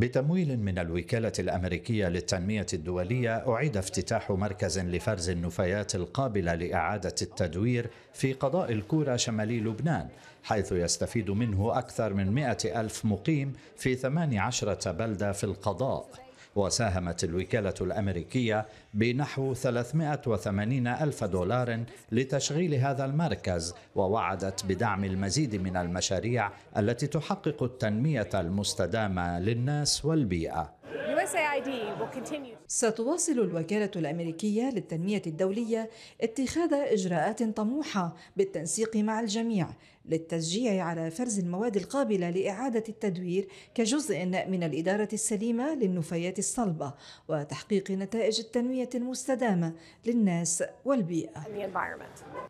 بتمويل من الوكالة الأمريكية للتنمية الدولية أعيد افتتاح مركز لفرز النفايات القابلة لإعادة التدوير في قضاء الكورة شمالي لبنان حيث يستفيد منه أكثر من 100 ألف مقيم في 18 بلدة في القضاء وساهمت الوكالة الأمريكية بنحو 380 ألف دولار لتشغيل هذا المركز ووعدت بدعم المزيد من المشاريع التي تحقق التنمية المستدامة للناس والبيئة ستواصل الوكالة الأمريكية للتنمية الدولية اتخاذ إجراءات طموحة بالتنسيق مع الجميع للتشجيع على فرز المواد القابلة لإعادة التدوير كجزء من الإدارة السليمة للنفايات الصلبة وتحقيق نتائج التنمية المستدامة للناس والبيئة.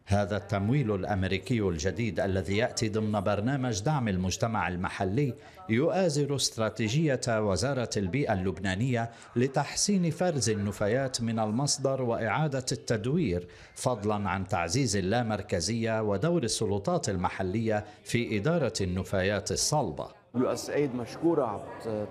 هذا التمويل الأمريكي الجديد الذي يأتي ضمن برنامج دعم المجتمع المحلي يؤازر استراتيجية وزارة البيئة اللبنانية لتحسين فرز النفايات من المصدر وإعادة التدوير فضلا عن تعزيز اللامركزية ودور السلطات المحلية في إدارة النفايات الصلبة يو ايد مشكورة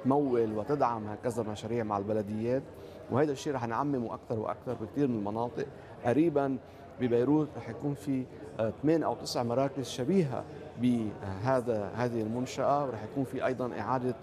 تمول وتدعم هكذا مشاريع مع البلديات وهذا الشيء رح نعممه أكثر وأكثر بكثير من المناطق قريبا ببيروت رح يكون في آه، ثمان أو تسع مراكز شبيهة بهذا هذه المنشأة ورح يكون في أيضا إعادة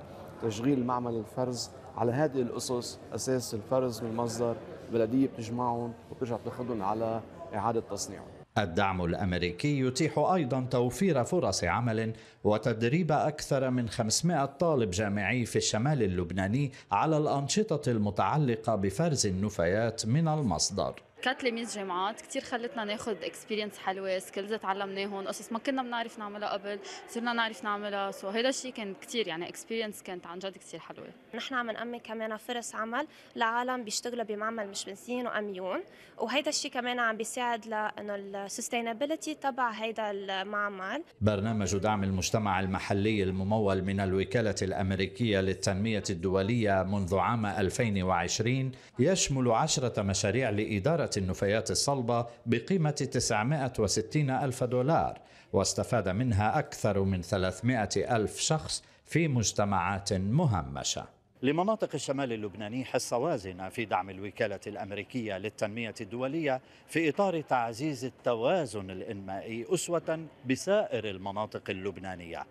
تشغيل معمل الفرز على هذه الاسس اساس الفرز من مصدر بلديه بتجمعهم وبترجع بتاخذهم على اعاده تصنيعهم. الدعم الامريكي يتيح ايضا توفير فرص عمل وتدريب اكثر من 500 طالب جامعي في الشمال اللبناني على الانشطه المتعلقه بفرز النفايات من المصدر. ثلاث لميس جامعات كثير خلتنا ناخذ اكسبيرينس حلوه سكيلز تعلمناهم قصص ما كنا بنعرف نعملها قبل صرنا نعرف نعملها سو هذا الشيء كان كثير يعني اكسبيرينس كانت عن جد كثير حلوه نحن عم نأمن كمان فرص عمل لعالم بيشتغلوا بمعمل مش بنزين واميون وهذا الشيء كمان عم بيساعد لانه السستينابيلتي تبع هذا المعمل برنامج دعم المجتمع المحلي الممول من الوكاله الامريكيه للتنميه الدوليه منذ عام 2020 يشمل عشرة مشاريع لاداره النفايات الصلبة بقيمة 960 ألف دولار واستفاد منها أكثر من 300 ألف شخص في مجتمعات مهمشة لمناطق الشمال اللبناني حصة وازنة في دعم الوكالة الأمريكية للتنمية الدولية في إطار تعزيز التوازن الإنمائي أسوة بسائر المناطق اللبنانية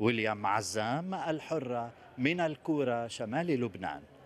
ويليام عزام الحرة من الكورة شمال لبنان